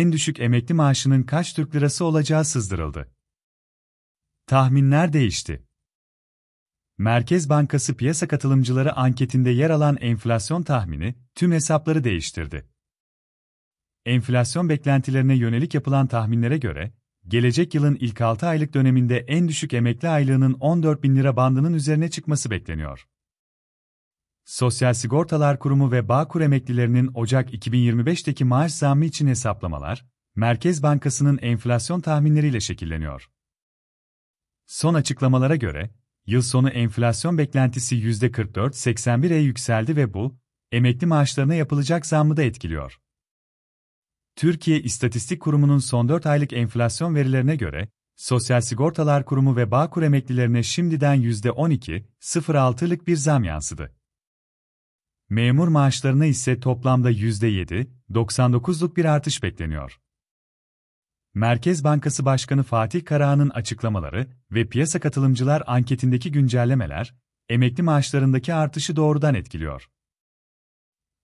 en düşük emekli maaşının kaç Türk lirası olacağı sızdırıldı. Tahminler değişti. Merkez Bankası piyasa katılımcıları anketinde yer alan enflasyon tahmini tüm hesapları değiştirdi. Enflasyon beklentilerine yönelik yapılan tahminlere göre, gelecek yılın ilk 6 aylık döneminde en düşük emekli aylığının 14 bin lira bandının üzerine çıkması bekleniyor. Sosyal Sigortalar Kurumu ve Bağkur emeklilerinin Ocak 2025'teki maaş zammı için hesaplamalar, Merkez Bankası'nın enflasyon tahminleriyle şekilleniyor. Son açıklamalara göre, yıl sonu enflasyon beklentisi %44.81'e e yükseldi ve bu, emekli maaşlarına yapılacak zammı da etkiliyor. Türkiye İstatistik Kurumu'nun son 4 aylık enflasyon verilerine göre, Sosyal Sigortalar Kurumu ve Bağkur emeklilerine şimdiden %12.06'lık bir zam yansıdı. Memur maaşlarına ise toplamda %7,99'luk bir artış bekleniyor. Merkez Bankası Başkanı Fatih Karahan'ın açıklamaları ve piyasa katılımcılar anketindeki güncellemeler, emekli maaşlarındaki artışı doğrudan etkiliyor.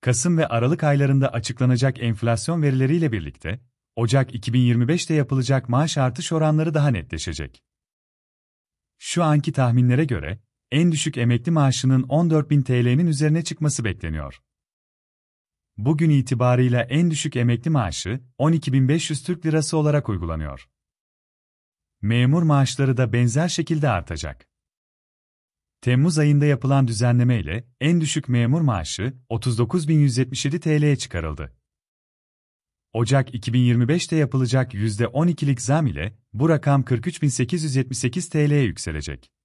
Kasım ve Aralık aylarında açıklanacak enflasyon verileriyle birlikte, Ocak 2025'te yapılacak maaş artış oranları daha netleşecek. Şu anki tahminlere göre, en düşük emekli maaşının 14.000 TL'nin üzerine çıkması bekleniyor. Bugün itibarıyla en düşük emekli maaşı 12.500 Türk Lirası olarak uygulanıyor. Memur maaşları da benzer şekilde artacak. Temmuz ayında yapılan düzenleme ile en düşük memur maaşı 39.177 TL'ye çıkarıldı. Ocak 2025'te yapılacak %12'lik zam ile bu rakam 43.878 TL'ye yükselecek.